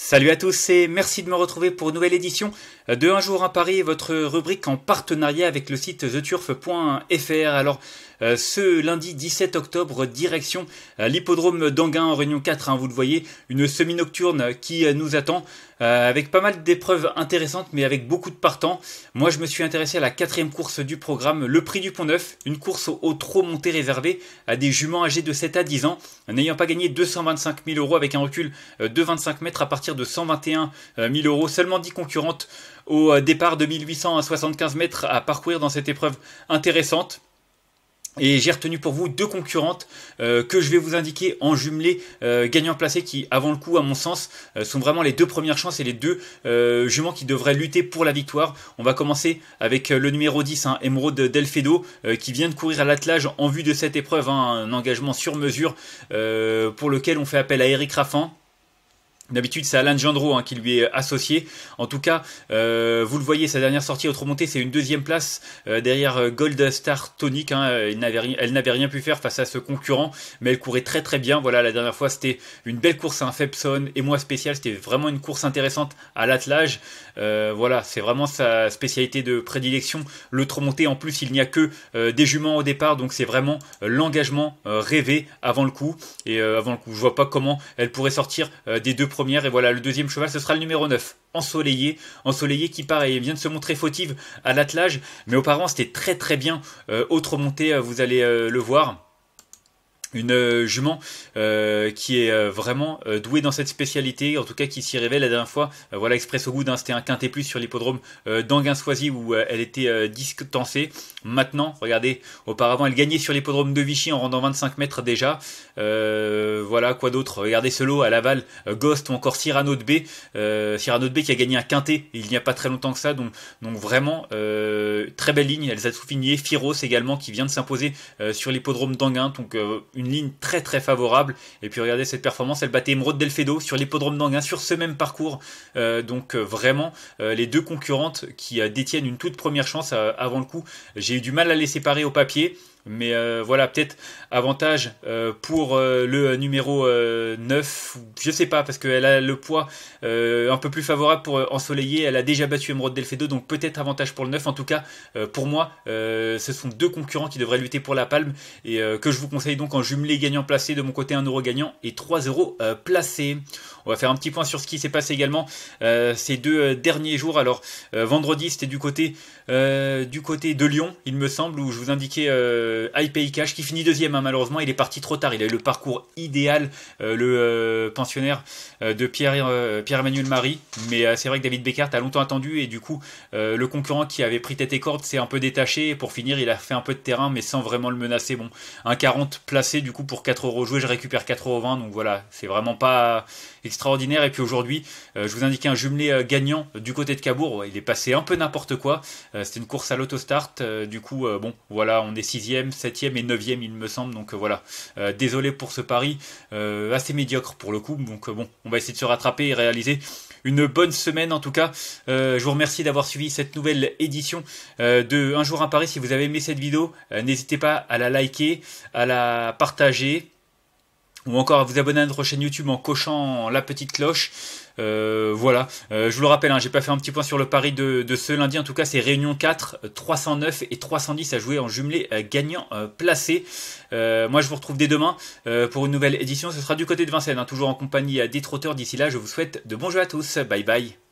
Salut à tous et merci de me retrouver pour une nouvelle édition de Un jour à Paris, votre rubrique en partenariat avec le site theturf.fr. Alors euh, ce lundi 17 octobre, direction euh, l'hippodrome d'Anguin en Réunion 4, hein, vous le voyez, une semi-nocturne qui euh, nous attend avec pas mal d'épreuves intéressantes mais avec beaucoup de partants. Moi je me suis intéressé à la quatrième course du programme, le prix du Pont Neuf, une course au trop monté réservée à des juments âgés de 7 à 10 ans, n'ayant pas gagné 225 000 euros avec un recul de 25 mètres à partir de 121 000 euh, euros. Seulement 10 concurrentes au euh, départ de 75 mètres à parcourir dans cette épreuve intéressante. Et j'ai retenu pour vous deux concurrentes euh, que je vais vous indiquer en jumelé gagnant placé qui, avant le coup, à mon sens, sont vraiment les deux premières chances et les deux juments qui devraient lutter pour la victoire. On va commencer avec le numéro 10, hein, émeraude Delfedo, qui vient de courir à l'attelage en vue de cette épreuve, hein, un engagement sur mesure pour lequel on fait appel à Eric Raffan. D'habitude, c'est Alain Gendro hein, qui lui est associé. En tout cas, euh, vous le voyez, sa dernière sortie au Tremonté c'est une deuxième place euh, derrière euh, Gold Star Tonic. Hein. elle n'avait rien pu faire face à ce concurrent, mais elle courait très très bien. Voilà, la dernière fois, c'était une belle course à un hein. Febson et moi spécial. C'était vraiment une course intéressante à l'attelage. voilà, c'est vraiment sa spécialité de prédilection. Le Tromonté, en plus, il n'y a que des juments au départ, donc c'est vraiment l'engagement rêvé avant le coup. Et avant le coup, je vois pas comment elle pourrait sortir des deux et voilà le deuxième cheval ce sera le numéro 9 ensoleillé ensoleillé qui pareil vient de se montrer fautive à l'attelage mais auparavant c'était très très bien euh, autre montée euh, vous allez euh, le voir une euh, jument euh, qui est euh, vraiment douée dans cette spécialité, en tout cas qui s'y révèle la dernière fois, voilà Express au goût, d'un c'était un quintet plus sur l'hippodrome euh, d'Anguin-Soisy où elle était distancée. Maintenant, regardez, auparavant elle gagnait sur l'hippodrome de Vichy en rendant 25 mètres déjà. voilà, quoi d'autre Regardez ce lot à Laval, Ghost ou encore Cyrano de B. Cyrano de B qui a gagné un quintet il n'y a pas très longtemps que ça, donc, donc vraiment très belle ligne. Elle a tout Firos également qui vient de s'imposer sur l'hippodrome d'Anguin, donc une ligne très très favorable. Et puis regardez cette performance, elle battait Emeraude Delfedo sur l'hippodrome d'Anguin sur ce même parcours. Euh, donc euh, vraiment, euh, les deux concurrentes qui détiennent une toute première chance avant le coup. J'ai eu du mal à les séparer au papier. Mais euh, voilà, peut-être avantage euh, pour euh, le numéro 9, je sais pas, parce qu'elle a le poids un peu plus favorable pour ensoleiller. Elle a déjà battu Emerald 2. donc peut-être avantage pour le 9. En tout cas, pour moi, ce sont deux concurrents qui devraient lutter pour la palme et que je vous conseille donc en jumelé gagnant placé. De mon côté, 1€ euro gagnant et 3 euros placé. On va faire un petit point sur ce qui s'est passé également ces deux derniers jours. Alors, vendredi, c'était du côté du côté de Lyon, il me semble, où je vous indiquais IPI euh, Cash qui finit deuxième. Hein, malheureusement, il est parti trop tard. Il a eu le parcours idéal, euh, le euh, pensionnaire de Pierre, emmanuel Marie. Mais c'est vrai que David Beckert a longtemps attendu et du coup, le concurrent qui avait pris tête et corde s'est un peu détaché. Et pour finir, il a fait un peu de terrain, mais sans vraiment le menacer. Bon, un 40 placé du coup pour 4 euros joué, je récupère 4 euros Donc voilà, c'est vraiment pas extraordinaire. Et puis aujourd'hui, je vous indique un jumelé gagnant du côté de Cabourg. Il est passé un peu n'importe quoi. C'était une course à l'autostart. du coup, bon, voilà, on est sixième 7ème et 9ème, il me semble. Donc euh, voilà, euh, désolé pour ce pari, euh, assez médiocre pour le coup. Donc bon, on va essayer de se rattraper et réaliser une bonne semaine en tout cas. je vous remercie d'avoir suivi cette nouvelle édition de Un jour un Paris. Si vous avez aimé cette vidéo, n'hésitez pas à la liker, à la partager ou encore à vous abonner à notre chaîne YouTube en cochant la petite cloche. Euh, voilà, euh, je vous le rappelle, hein, j'ai pas fait un petit point sur le pari de, ce lundi, en tout cas c'est Réunion 4, 309 et 310 à jouer en jumelé euh, gagnant placé. moi je vous retrouve dès demain pour une nouvelle édition, ce sera du côté de Vincennes, hein, toujours en compagnie des trotteurs. D'ici là, je vous souhaite de bons jeux à tous, bye bye.